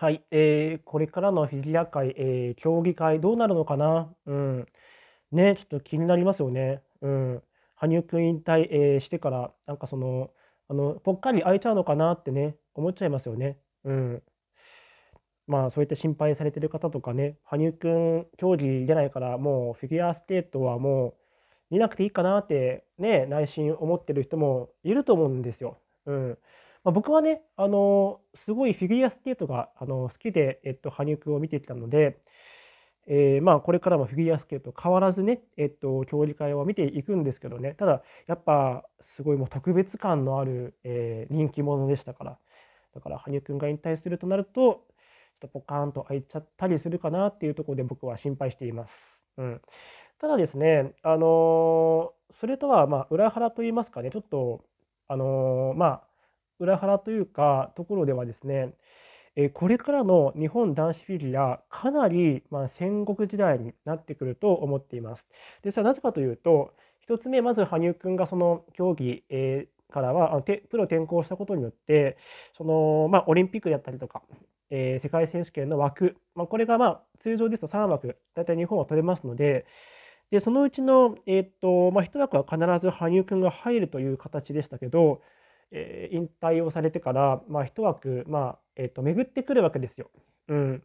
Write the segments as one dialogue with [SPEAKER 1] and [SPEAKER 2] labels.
[SPEAKER 1] はい、えー、これからのフィギュア界、えー、競技会どうなるのかな、うん、ね、ちょっと気になりますよね。うん、羽生君引退、えー、してから、なんかその、あのぽっかり空いちゃうのかなってね、思っちゃいますよね。うん、まあ、そうやって心配されてる方とかね、羽生君、競技出ないから、もうフィギュアスケートはもう見なくていいかなって、ね、内心思ってる人もいると思うんですよ。うんまあ、僕はね、あのすごいフィギュアスケートが、あの好きで、えっと、羽生君を見てきたので、えー、まあこれからもフィギュアスケート変わらずね、えっと、競技会を見ていくんですけどね、ただやっぱすごいもう特別感のある、えー、人気者でしたから、だから羽生君が引退するとなると、ちょっとポカーンと開いちゃったりするかなっていうところで僕は心配しています。うん、ただですね、あのー、それとはま裏腹と言いますかね、ちょっと、あのまあ裏腹というかところではですねこれからの日本男子フィギュアかなりま戦国時代になってくると思っています。でそれはなぜかというと1つ目まず羽生君がその競技、えからはプロ転向したことによってその、まあ、オリンピックであったりとか、えー、世界選手権の枠、まあ、これがまあ通常ですと3枠大体日本は取れますのででそのうちの、えー、っとまあ、1枠は必ず羽生君が入るという形でしたけどえー、引退をされてから、まあ、一枠、まあえーと、巡ってくるわけですよ。うん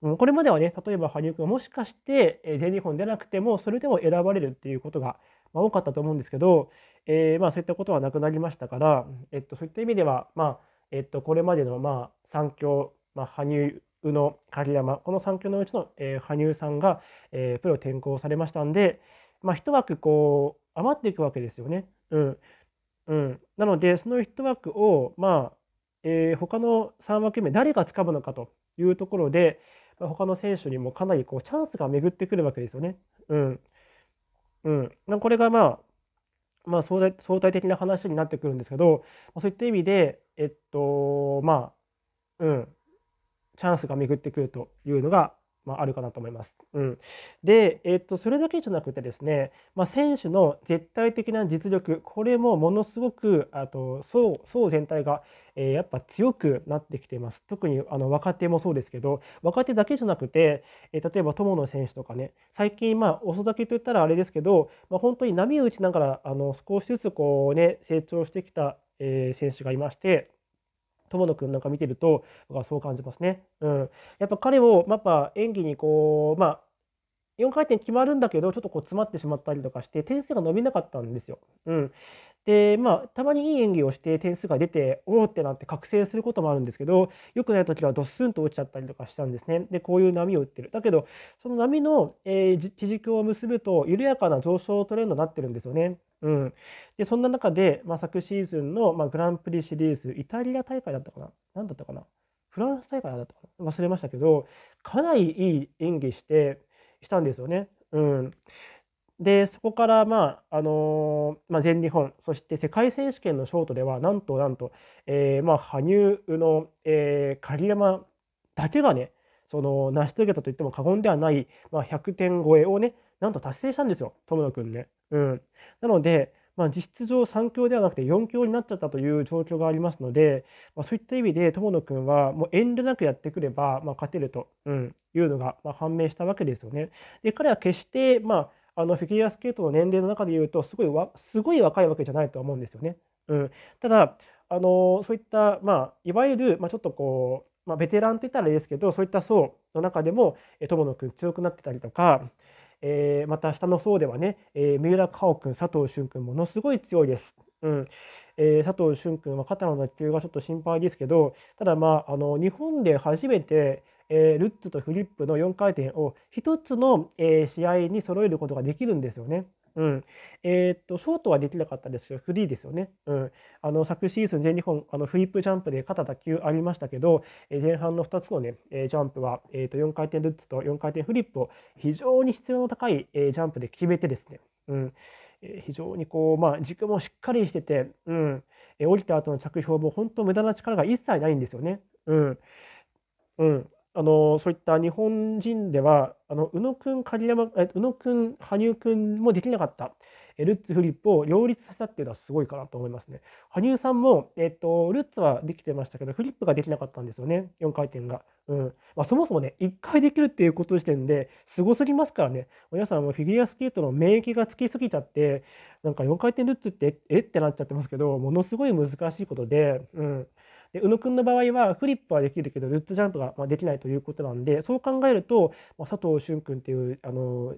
[SPEAKER 1] これまではね例えば羽生君もしかして全日本でなくてもそれでも選ばれるっていうことが多かったと思うんですけど、えー、まあそういったことはなくなりましたから、えっと、そういった意味では、まあえっと、これまでのまあ3強、まあ、羽生の鍵山この3強のうちの、えー、羽生さんが、えー、プロ転向されましたんで、まあ、一枠こう余っていくわけですよね。うん、うん、なのでその1枠を、まあえー、他の3枠目誰が掴むのかというところで、まあ、他の選手にもかなりこうチャンスが巡ってくるわけですよね。うんうん、これが、まあ、まあ相対的な話になってくるんですけどそういった意味で、えっとまあうん、チャンスが巡ってくるというのがまあ、あるかなと思います。うん、で、えっと、それだけじゃなくてですね、まあ、選手の絶対的な実力これもものすごくあと層層全体が、えー、やっぱ強くなってきています。特にあの若手もそうですけど若手だけじゃなくて、えー、例えば友野選手とかね最近まあ遅咲きといったらあれですけど、まあ、本当に波打ちながらあの少しずつこうね成長してきた、えー、選手がいまして。友野くんなんか見てると、僕はそう感じますね。うん。やっぱ彼を、やっぱ演技にこう、まあ、4回転決まるんだけど、ちょっとこう詰まってしまったりとかして、点数が伸びなかったんですよ。うん。で、まあ、たまにいい演技をして点数が出て、おおってなって覚醒することもあるんですけど、良くない時はドスンと落ちちゃったりとかしたんですね。で、こういう波を打ってる。だけど、その波の、えー、地軸を結ぶと、緩やかな上昇トレンドになってるんですよね。うん、でそんな中で、まあ、昨シーズンの、まあ、グランプリシリーズ、イタリア大会だったかな、何だったかな、フランス大会だったかな、忘れましたけど、かなりいい演技して、したんですよね。うん、でそこから、まああのまあ、全日本そして世界選手権のショートではなんとなんと、えーまあ、羽生の、えー、鍵山だけがねその成し遂げたといっても過言ではない、まあ、100点超えをねなんと達成したんですよ友野くんね。うん、なので、まあ、実質上3強ではなくて4強になっちゃったという状況がありますので、まあ、そういった意味で友野くんはもう遠慮なくやってくれば、まあ、勝てると、うんいうのが、ま判明したわけですよね。で彼は決して、まあ、あのフィギュアスケートの年齢の中でいうとすごいわすごい若いわけじゃないとは思うんですよね。うん、ただあのそういった、まあ、いわゆる、まあ、ちょっとこう、まあ、ベテランといったらいいですけどそういった層の中でも友野君強くなってたりとか、えー、また下の層ではね、えー、三浦佳生君佐藤俊君ものすごい強いです。うんえー、佐藤俊君は肩の脱臼がちょっと心配ですけどただまああの日本で初めてえー、ルッツとフリップの4回転を1つの、えー、試合に揃えることができるんですよね。うん。えー、っと、ショートはできなかったですけど、フリーですよね。うん。あの、昨シーズン全日本、あの、フリップジャンプで肩打球ありましたけど、え前半の2つのね、えジャンプは、えー、っと、4回転ルッツと4回転フリップを非常に必要の高い、えジャンプで決めてですね。うん。え非常にこう、まあ、軸もしっかりしてて、うん。え降りた後の着氷も本当無駄な力が一切ないんですよね。うん。うん。あのそういった日本人ではあの宇野くん鍵山宇野くん羽生くんもできなかったルッツフリップを両立させたっていうのはすごいかなと思いますね羽生さんも、えっと、とルッツはできてましたけどフリップができなかったんですよね4回転が、うんまあ、そもそもね1回できるっていうこと時点ですごすぎますからね皆さんもフィギュアスケートの免疫がつきすぎちゃってなんか4回転ルッツってえってなっちゃってますけどものすごい難しいことでうんで宇野くんの場合はフリップはできるけどルッツジャンプができないということなんでそう考えると、まあ、佐藤俊君っていうあの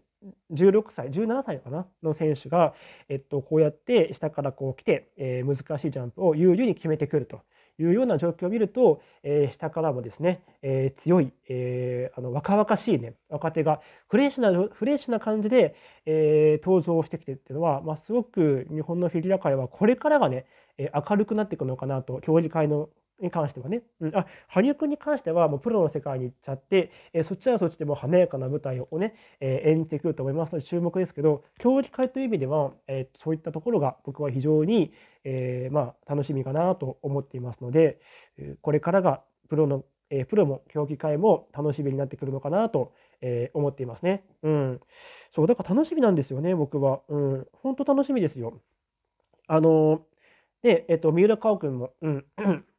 [SPEAKER 1] 16歳17歳かなの選手が、えっと、こうやって下からこう来て、えー、難しいジャンプを優利に決めてくるというような状況を見ると、えー、下からもですね、えー、強い、えー、あの若々しい、ね、若手がフレッシュなフレッシュな感じで、え登場してきてっていうのは、まあ、すごく日本のフィギュア界はこれからがねえ明るくなっていくのかなと、教授会のに関してはね、うん、あ羽生君に関してはもうプロの世界に行っちゃって、えー、そっちはそっちでも華やかな舞台をね、えー、演じてくると思いますので注目ですけど競技会という意味では、えー、そういったところが僕は非常に、えまあ、楽しみかなと思っていますのでこれからがプロの、えプロも競技会も楽しみになってくるのかなと、え思っていますね。うん、そうだから楽しみなんですよね僕は。うん、本当楽しみですよ。あので、えっと、三浦佳くんも、うん、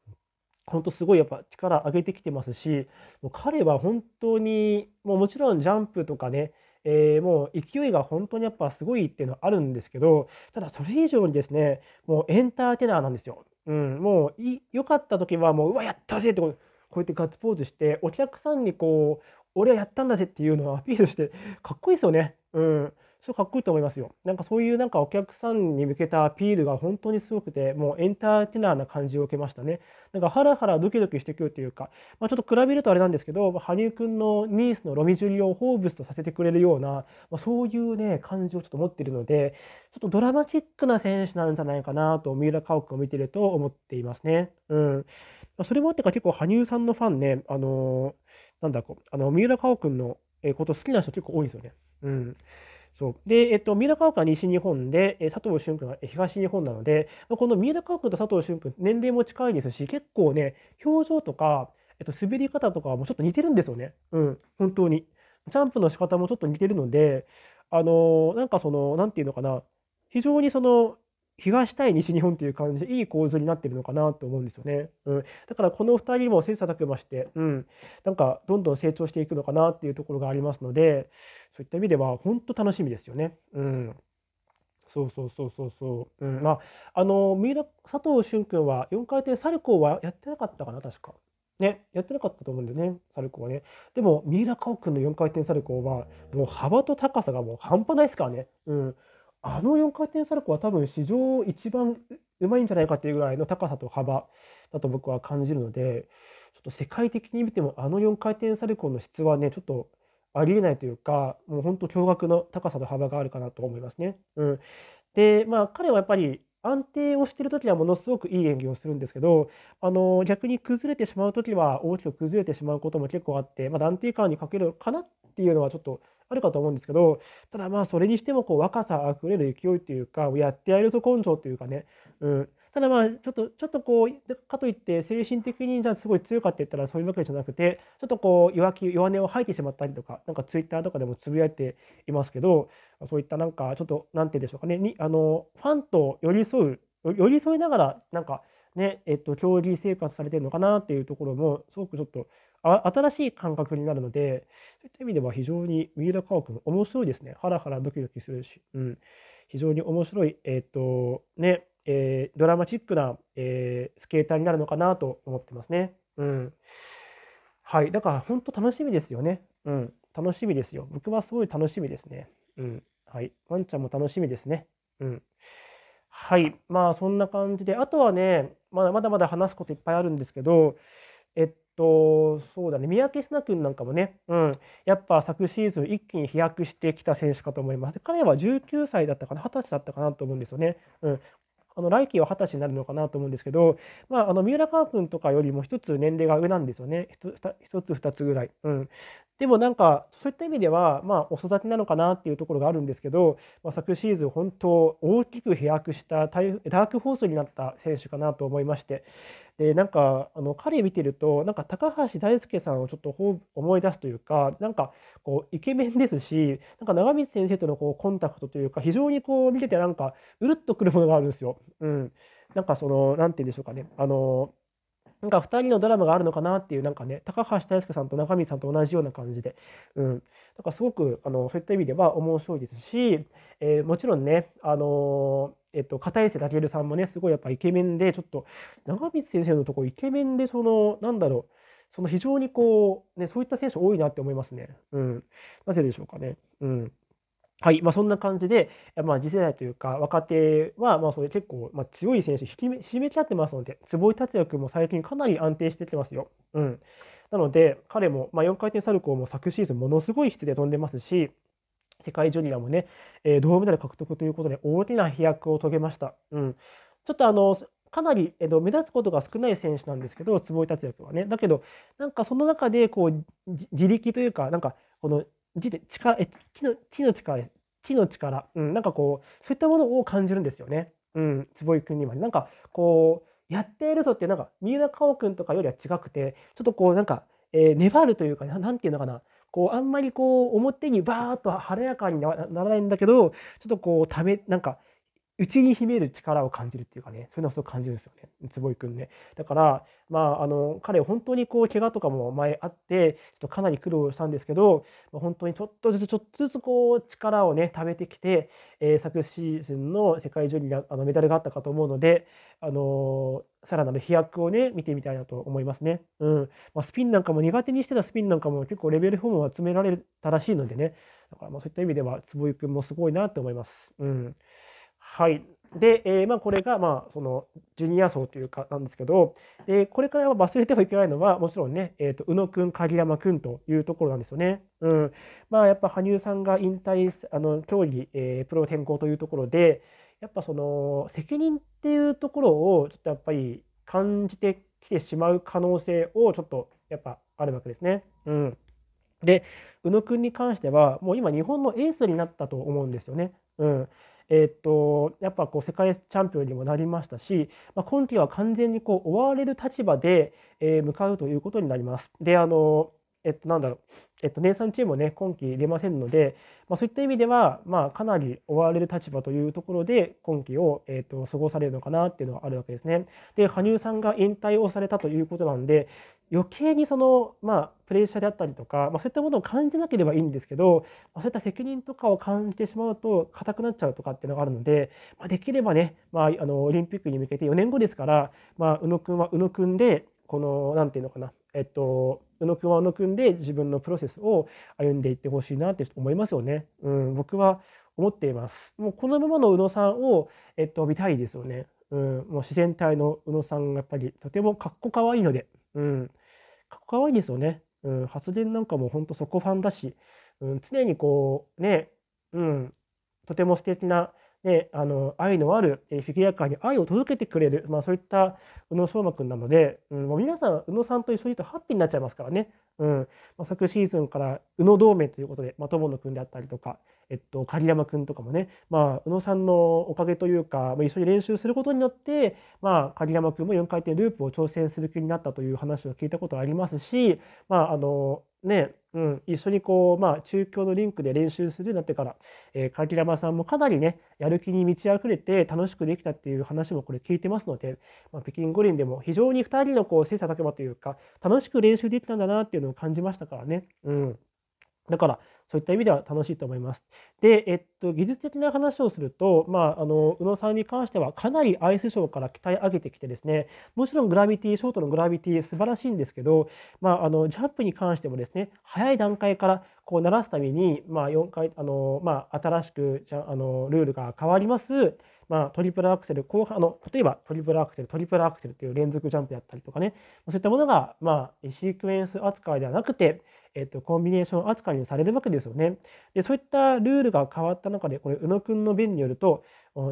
[SPEAKER 1] 本当すごいやっぱ力上げてきてますし、もう彼は本当に、もうもちろんジャンプとかね、えー、もう勢いが本当にやっぱすごいっていうのはあるんですけど、ただそれ以上にですね、もうエンターテイナーなんですよ。うん、もう良かった時はもう、うわ、やったぜってこうやってガッツポーズして、お客さんにこう、俺はやったんだぜっていうのをアピールして、かっこいいですよね。うん。それかっこいいと思いますよ。なんかそういうなんかお客さんに向けたアピールが本当にすごくて、もうエンターテイナーな感じを受けましたね。なんかハラハラドキドキしてくるというか、まあ、ちょっと比べるとあれなんですけど、羽生くんのニースのロミジュリを放物とさせてくれるような、まあ、そういうね、感じをちょっと持っているので、ちょっとドラマチックな選手なんじゃないかなと、三浦佳生君を見てると思っていますね。うん。まそれもあってか結構羽生さんのファンね、あのー、なんだこう、あの、三浦佳生君のこと好きな人結構多いんですよね。うん。そうで、えっと、三浦川屋は西日本で、え佐藤俊君が東日本なので、この三浦川区と佐藤俊君、年齢も近いですし、結構ね、表情とか、えっと、滑り方とかもちょっと似てるんですよね。うん、本当に。ジャンプの仕方もちょっと似てるので、あのー、なんかその、なんていうのかな、非常にその、東対西日本っていう感じでいい構図になってるのかなと思うんですよね。うん、だからこの2人も切磋琢磨して、うん、なんかどんどん成長していくのかなっていうところがありますのでそういった意味では本当楽しみですよね。うんそうそうそうそうそう。うん、まああの三浦佐藤俊君は4回転サルコーはやってなかったかな確か。ね、やってなかったと思うんだよね、サルコーはね。でも、三浦佳生君の4回転サルコーは、もう幅と高さがもう半端ないですからね。うん。あの4回転サルコーは多分史上一番うまいんじゃないかっていうぐらいの高さと幅だと僕は感じるのでちょっと世界的に見てもあの4回転サルコーの質はねちょっとありえないというかもうほんと驚愕の高さと幅があるかなと思いますね。うん、でまあ彼はやっぱり安定をしてる時はものすごくいい演技をするんですけどあの逆に崩れてしまう時は大きく崩れてしまうことも結構あって、まあ、安定感に欠けるかなっていうのはちょっとあるかと思うんですけどただまあそれにしてもこう若さあふれる勢いというかやってやるぞ根性というかね、うん、ただまあちょっとちょっとこうかといって精神的にじゃあすごい強かった言ったらそういうわけじゃなくてちょっとこう弱気弱音を吐いてしまったりとかなんかツイッターとかでもつぶやいていますけどそういったなんかちょっとなんて言うんでしょうかねにあのファンと寄り添う寄り添いながらなんかねえっと競技生活されてるのかなっていうところもすごくちょっと新しい感覚になるので、そういった意味では非常に三浦佳生君、面白いですね。ハラハラドキドキするし、うん、非常に面白い、えっ、と、ね、えー、ドラマチックな、えー、スケーターになるのかなと思ってますね。うん。はい。だから本当楽しみですよね。うん。楽しみですよ。僕はすごい楽しみですね。うん。はい。ワンちゃんも楽しみですね。うん。はい。まあそんな感じで、あとはね、まだまだまだ話すこといっぱいあるんですけど、えっと、そうだね、三宅砂君なんかもね、うん、やっぱ昨シーズン一気に飛躍してきた選手かと思います。彼は19歳だったかな、20歳だったかなと思うんですよね。うん、あの来期は二十歳になるのかなと思うんですけど、まあ、あの三浦川君とかよりも1つ年齢が上なんですよね1つ2つぐらい。うん、でもなんかそういった意味ではまあお育てなのかなっていうところがあるんですけど、まあ、昨シーズン本当大きく飛躍したタイダークホースになった選手かなと思いましてでなんかあの彼見てるとなんか高橋大輔さんをちょっと思い出すというかなんかこうイケメンですしなんか長光先生とのこうコンタクトというか非常にこう見ててなんかうるっとくるものがあるんですよ。うん、なんかその何て言うんでしょうかねあのなんか2人のドラマがあるのかなっていうなんかね高橋大輔さんと中身さんと同じような感じで、うん、だからすごくあのそういった意味では面白いですし、えー、もちろんねあのー、えっと、片瀬健さんもねすごいやっぱイケメンでちょっと長光先生のとこイケメンでそのなんだろうその非常にこう、ね、そういった選手多いなって思いますね。うん、なぜでしょうかね。うんはい、まあ、そんな感じで、まあ、次世代というか若手は、まあ、それ結構、まあ、強い選手引き締めちゃってますので坪井達也君も最近かなり安定してきてますよ。うん、なので彼も、まあ、4回転サルコーも昨シーズンものすごい質で飛んでますし世界ジュニアもね、えー、銅メダル獲得ということで大きな飛躍を遂げました。うん、ちょっとあのかなり、えっと、目立つことが少ない選手なんですけど坪井達也君はねだけどなんかその中でこう自力というかなんかこの地で力え知の知の力地の力、うん、なんかこうそういったものを感じるんですよね。うん、坪井君にはなんかこうやっているぞってなんか三浦佳央君とかよりは違くてちょっとこうなんか、えー、粘るというかなんていうのかなこうあんまりこう表にバーッと晴れやかにならないんだけどちょっとこうためなんか内に秘める力を感じるっていうかねそういうのをすごく感じるんですよね坪井くんねだからまああの彼本当にこう怪我とかも前あってちょっとかなり苦労したんですけど本当にちょっとずつちょっとずつこう力をね貯めてきて、えー、昨シーズンの世界中にあのメダルがあったかと思うのであのー、さらなる飛躍をね見てみたいなと思いますね。うんまあ、スピンなんかも苦手にしてたスピンなんかも結構レベルフォームを集められたらしいのでねだからまあそういった意味では坪井君もすごいなって思います。うんはい。で、えー、まあ、これが、まあ、その、ジュニア層というか、なんですけど、えー、これから忘れてはいけないのは、もちろんね、えっ、ー、と、宇野くん、鍵山くんというところなんですよね。うん。まあ、やっぱ、羽生さんが引退、あの、競技、えー、プロ転向というところで、やっぱその、責任っていうところを、ちょっとやっぱり感じてきてしまう可能性を、ちょっと、やっぱ、あるわけですね。うん。で、宇野くんに関しては、もう今、日本のエースになったと思うんですよね。うん。えー、っとやっぱこう世界チャンピオンにもなりましたし、まあ、今季は完全にこう追われる立場で、えー、向かうということになります。であのえっと、なんだろう、えっと、ネイサンチームもね、今季出ませんので、まあ、そういった意味では、まあ、かなり追われる立場というところで、今季を、えっと、過ごされるのかなっていうのはあるわけですね。で、羽生さんが引退をされたということなんで、余計にその、まあ、プレッシャーであったりとか、まあ、そういったものを感じなければいいんですけど、まあ、そういった責任とかを感じてしまうと硬くなっちゃうとかっていうのがあるので、まあ、できればね、まあ、あのオリンピックに向けて4年後ですから、まあ、宇野君は宇野君でこの何て言うのかなえっと宇野君は宇野君で自分のプロセスを歩んでいってほしいなって思いますよね。うん、僕は思っています。もうこのままの宇野さんを、えっと、見たいですよね。うん、もう自然体の宇野さんがやっぱりとてもかっこかわいいので、うん、かわいいですよね。うん、発電なんかも本当そこファンだし、うん、常にこうね、うん、とても素敵なあの愛のあるフィギュア界に愛を届けてくれる、まあ、そういった宇野昌磨君なので、うん、もう皆さん宇野さんと一緒にいるとハッピーになっちゃいますからね、うんまあ、昨シーズンから宇野同盟ということで、まあ、友野君であったりとか、えっと、狩山君とかもね、まあ、宇野さんのおかげというか、まあ、一緒に練習することによって、まあ、狩山君も4回転ループを挑戦する気になったという話を聞いたことありますし、まあ、あのね、うん、一緒にこう、まあ、中京のリンクで練習するようになってから、えー、柿山さんもかなりね、やる気に満ち溢れて楽しくできたっていう話もこれ聞いてますので、まあ、北京五輪でも非常に2人のこう、切磋琢磨というか、楽しく練習できたんだなっていうのを感じましたからね。うん。だから、そういった意味では楽しいと思います。で、えっと、技術的な話をすると、まあ、あの宇野さんに関してはかなりアイスショーから鍛え上げてきてですねもちろんグラビティショートのグラビティ素晴らしいんですけど、まあ、あのジャンプに関してもですね早い段階からこう鳴らすために、まあ、4回あの、まあ、新しくじゃあのルールが変わります。まあ、トリプルアクセル後半の例えばトリプルアクセルトリプルアクセルという連続ジャンプやったりとかねそういったものが、まあ、シークエンス扱いではなくてえっと、コンビネーション扱いにされるわけですよね。で、そういったルールが変わった中で、これ、宇野くんの便によると、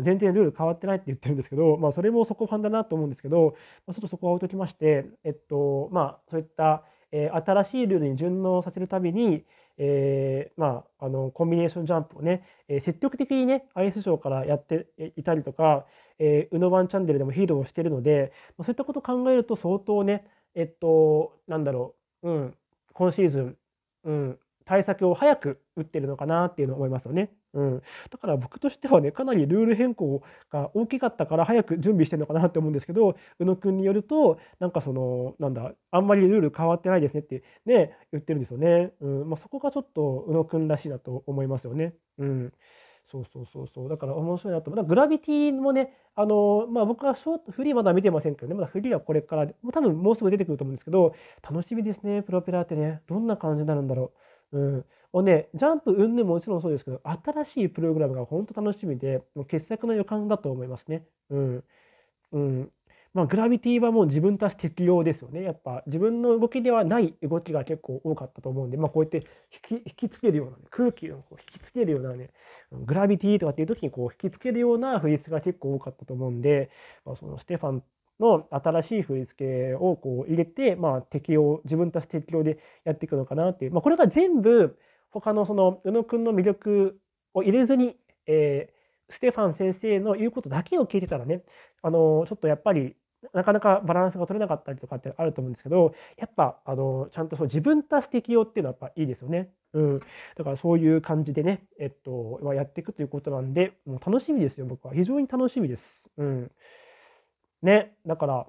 [SPEAKER 1] 全然ルール変わってないって言ってるんですけど、まあ、それもそこファンだなと思うんですけど、まあ、ちょっとそこは置いときまして、えっと、まあ、そういった、えー、新しいルールに順応させるたびに、えー、まあ、あの、コンビネーションジャンプをね、えー、積極的にね、アイスショーからやっていたりとか、えー、宇野ばチャンネルでもヒーローをしてるので、まあ、そういったことを考えると相当ね、えっと、なんだろう、うん、今シーズン、うん、対策を早く打ってるのかなっていうのを思いますよね。うん、だから僕としてはねかなりルール変更が大きかったから早く準備してるのかなって思うんですけど宇野君によるとなんかそのなんだあんまりルール変わってないですねってね言ってるんですよね、うんまあ、そこがちょっと宇野君らしいなと思いますよね。うんそうそうそうそうだから面白いなとだグラビティもねあのまあ僕はショートフリーまだ見てませんけどねまだフリーはこれから多分もうすぐ出てくると思うんですけど楽しみですねプロペラってねどんな感じになるんだろう。うん、もうね、ジャンプ云々ももちろんそうですけど、新しいプログラムが本当楽しみで、もう傑作の予感だと思いますね。うん。うん、まあ、グラビティはもう自分たち適用ですよねやっぱ自分の動きではない動きが結構多かったと思うんで、まあ、こうやって引き引きつけるような、ね、空気をこう引きつけるようなねグラビティとかっていう時にこう引きつけるような振り付けが結構多かったと思うんで、まあ、そのステファンの新しい振り付けをこう入れて、まあ、適用自分たち適用でやっていくのかなっていう、まあ、これが全部他のその宇野くんの魅力を入れずに、えー、ステファン先生の言うことだけを聞いてたらねあのちょっとやっぱりなかなかバランスが取れなかったりとかってあると思うんですけどやっぱあのちゃんとそう自分たち適用っていうのはやっぱいいですよね。うん、だからそういう感じでね、えっと、やっていくということなんで、もう楽しみですよ、僕は。非常に楽しみです。うん。ね、だから、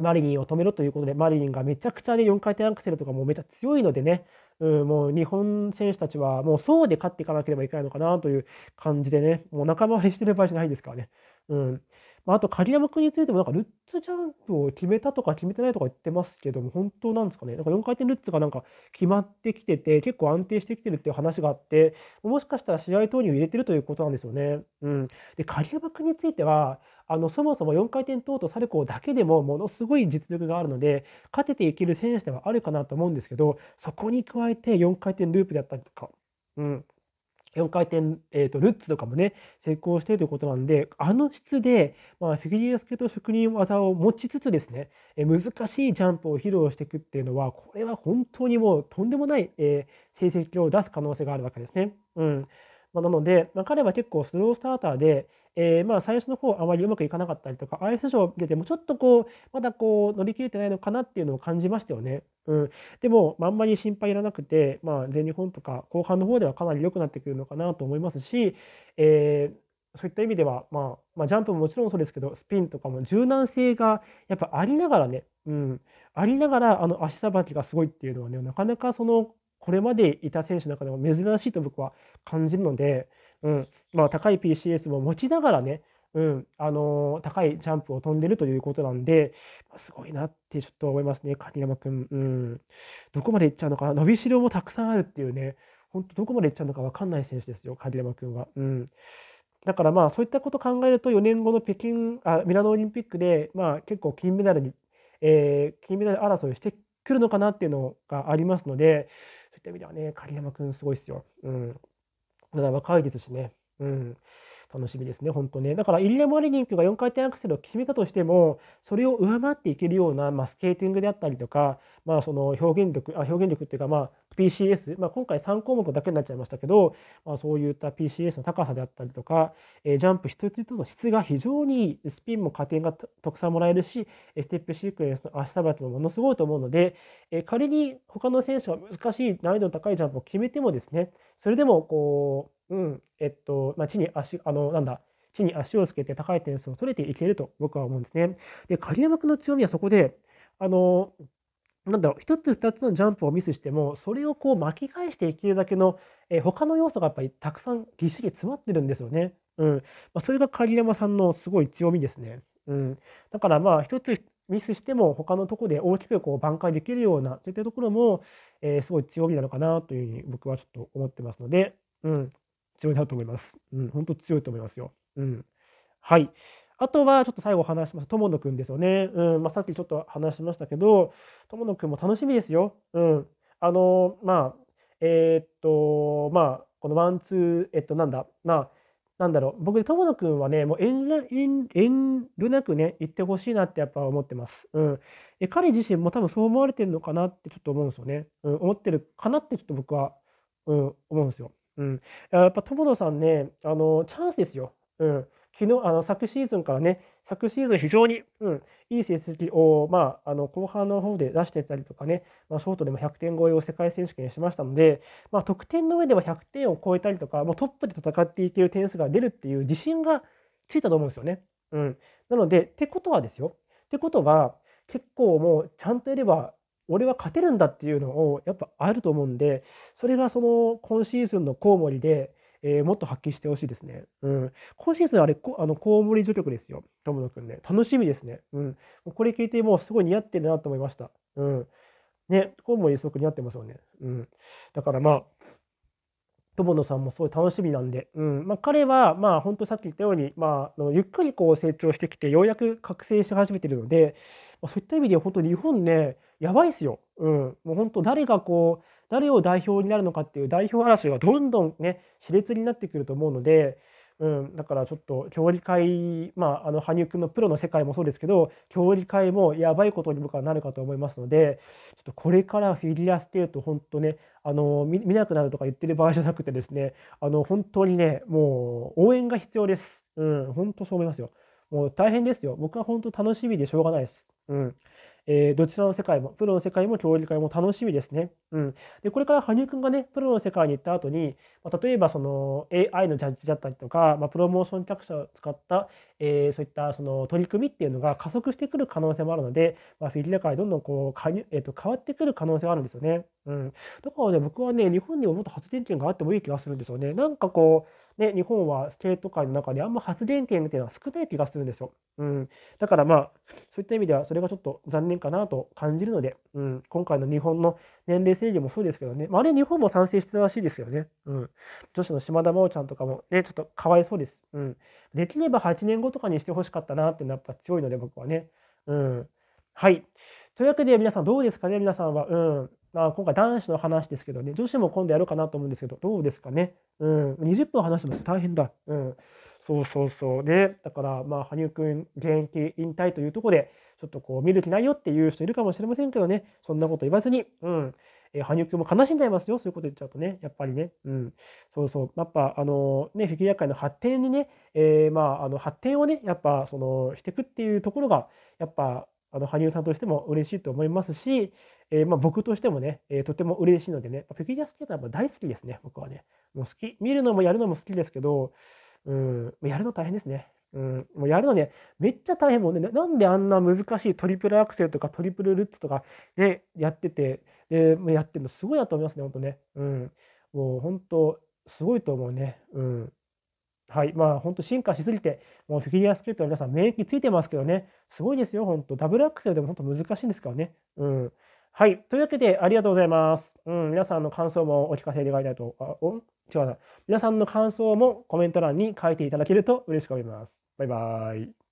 [SPEAKER 1] マリリンを止めろということで、マリリンがめちゃくちゃね、4回転アクセルとかもめちゃ強いのでね、うん、もう日本選手たちはもうそうで勝っていかなければいけないのかなという感じでね、もう仲間割れしてる場合じゃないですからね。うん。あと、鍵山君についても、なんか、ルッツジャンプを決めたとか決めてないとか言ってますけども、本当なんですかね。なんか4回転ルッツがなんか決まってきてて、結構安定してきてるっていう話があって、もしかしたら試合投入入れてるということなんですよね。うん。で、鍵山君については、あの、そもそも4回転等とサルコーだけでもものすごい実力があるので、勝てていける選手ではあるかなと思うんですけど、そこに加えて4回転ループであったりとか、うん。4回転、えーと、ルッツとかもね、成功しているということなんで、あの質で、まあ、フィギュアスケート職人技を持ちつつですね、え難しいジャンプを披露していくっていうのは、これは本当にもうとんでもない、えー、成績を出す可能性があるわけですね。うんまあ、なので、まあ、彼は結構スロースターターで、えー、まあ最初の方あまりうまくいかなかったりとか、アイスショーを見ててもちょっとこう、まだこう乗り切れてないのかなっていうのを感じましたよね。うん。でも、まあ、あんまり心配いらなくて、まあ全日本とか後半の方ではかなり良くなってくるのかなと思いますし、えーそういった意味では、まあ、まあ、ジャンプももちろんそうですけど、スピンとかも柔軟性がやっぱありながらね、うん、ありながら、あの足さばきがすごいっていうのはね、なかなかその、これまでいた選手の中でも珍しいと僕は感じるので、うんまあ、高い PCS も持ちながらね、うんあのー、高いジャンプを飛んでるということなんで、まあ、すごいなってちょっと思いますね、鍵山君、うん。どこまでいっちゃうのか、伸びしろもたくさんあるっていうね、本当、どこまでいっちゃうのか分かんない選手ですよ、鍵山君は。うんだからまあそういったことを考えると4年後の北京あミラノオリンピックでまあ結構金メダルに、えー、金メダル争いしてくるのかなっていうのがありますのでそういった意味ではね狩山君すごいですよ。うん若いですしね。うん。楽しみですね、本当ね。だから、イリア・マリニンクが4回転アクセルを決めたとしても、それを上回っていけるような、まあ、スケーティングであったりとか、まあ、その表現力、あ表現力っていうか、まあ、PCS、まあ、今回3項目だけになっちゃいましたけど、まあ、そういった PCS の高さであったりとか、えー、ジャンプ一つ一つの質が非常にいい、スピンも加点がたくさんもらえるし、ステップシークエンスの足さばきもものすごいと思うので、えー、仮に他の選手が難しい難易度の高いジャンプを決めてもですね、それでもこう、うん、えっと、まあ、地に足、あの、なんだ、地に足をつけて高い点数を取れていけると僕は思うんですね。で、鍵山君の強みはそこで、あの、なんだろう、一つ二つのジャンプをミスしても、それをこう巻き返していけるだけの、え他の要素がやっぱりたくさんぎっしり詰まってるんですよね。うん。まあ、それが鍵山さんのすごい強みですね。うん。だからまあ、一つミスしても他のとこで大きくこう挽回できるようなといったところも、えー、すごい強みなのかなというふうに僕はちょっと思ってますので、うん。強いなと思います。うん、本当強いと思いますよ。うん。はい。あとは、ちょっと最後話します。友野くんですよね。うん、まあ、さっきちょっと話しましたけど、友野くんも楽しみですよ。うん。あの、まあ、えー、っと、まあ、このワン、ツー、えっと、なんだ、まあ、なんだろう、僕、友野くんはね、もう遠遠遠慮なくね、行ってほしいなってやっぱ思ってます。うん。え彼自身も多分そう思われてるのかなってちょっと思うんですよね。うん、思ってるかなってちょっと僕は、うん、思うんですよ。うん、やっぱ友野さんねあのチャンスですよ、うん、昨日あの昨シーズンからね昨シーズン非常に、うん、いい成績を、まあ、あの後半の方で出してたりとかね、まあ、ショートでも100点超えを世界選手権しましたので、まあ、得点の上では100点を超えたりとかもうトップで戦っていける点数が出るっていう自信がついたと思うんですよね。うん、なのでってことはですよってことは結構もうちゃんとやれば俺は勝てるんだっていうのをやっぱあると思うんでそれがその今シーズンのコウモリで、えー、もっと発揮してほしいですね、うん、今シーズンあれこあのコウモリ助力ですよ友野くんね楽しみですね、うん、これ聞いてもうすごい似合ってるなと思いました、うん、ねコウモリすごく似合ってますよね、うん、だからまあ友野さんもすごい楽しみなんで、うんまあ、彼はまあ本当さっき言ったように、まあ、ゆっくりこう成長してきてようやく覚醒し始めてるので、まあ、そういった意味で本当日本ねやばいですよ、うん、もう本当誰がこう誰を代表になるのかっていう代表争いがどんどんね熾烈になってくると思うのでうん、だからちょっと競技会、まあ、あの羽生君のプロの世界もそうですけど競技会もやばいことに僕はなるかと思いますのでちょっとこれからフィギュアスケート本当ねあの見なくなるとか言ってる場合じゃなくてですねあの本当にねもう応援が必要です、うん、本当そう思いますよもう大変ですよ僕は本当楽しみでしょうがないです、うんえー、どちらの世界もプロの世界も競技会も楽しみですねうん、でこれから羽生くんがねプロの世界に行った後に、まあ、例えばその AI のジャッジだったりとか、まあ、プロモーション客者を使った、えー、そういったその取り組みっていうのが加速してくる可能性もあるので、まあ、フィギュア界どんどんこう加入、えー、と変わってくる可能性があるんですよね。うん、だからね僕はね日本にももっと発電権があってもいい気がするんですよね。なんかこう、ね、日本はスケート界の中であんま発電権っていうのは少ない気がするんですよ。うん、だからまあそういった意味ではそれがちょっと残念かなと感じるので、うん、今回の日本の年齢制御もそうですけどね、まあ、あれ日本も賛成してたらしいですよね。うん。女子の島田真央ちゃんとかもね、ちょっとかわいそうです。うん。できれば8年後とかにしてほしかったなってやっぱ強いので僕はね。うん。はい。というわけで皆さんどうですかね皆さんは。うん。まあ、今回男子の話ですけどね、女子も今度やるかなと思うんですけど、どうですかね。うん。20分話してます。大変だ。うん。そうそうそう。で、だから、まあ、羽生くん、現役引退というところで、ちょっとこう、見る気ないよっていう人いるかもしれませんけどね、そんなこと言わずに、うん。えー、羽生君も悲しんじゃいますよ、そういうこと言っちゃうとね、やっぱりね。うん、そうそう、やっぱ、あのね、フィギュア界の発展にね、えー、まあ、あの発展をね、やっぱ、その、していくっていうところが、やっぱ、あの羽生さんとしても嬉しいと思いますし、えー、まあ僕としてもね、えー、とても嬉しいのでね、フィギュアスケートは大好きですね、僕はね。もう好き。見るのもやるのも好きですけど、うん、やるの大変ですね。うん、もうやるのね、めっちゃ大変もんね、なんであんな難しいトリプルアクセルとかトリプルルッツとかで、ね、やってて、えー、やってるのすごいなと思いますね、本当ね。うん。もう本当、すごいと思うね。うん。はい。まあ、本当進化しすぎて、もうフィギュアスケートの皆さん、免疫ついてますけどね、すごいですよ、本当。ダブルアクセルでも本当難しいんですからね。うん。はい。というわけで、ありがとうございます。うん。皆さんの感想もお聞かせ願いたいと、あ、お違うな。皆さんの感想もコメント欄に書いていただけると嬉しく思います。バイバーイ。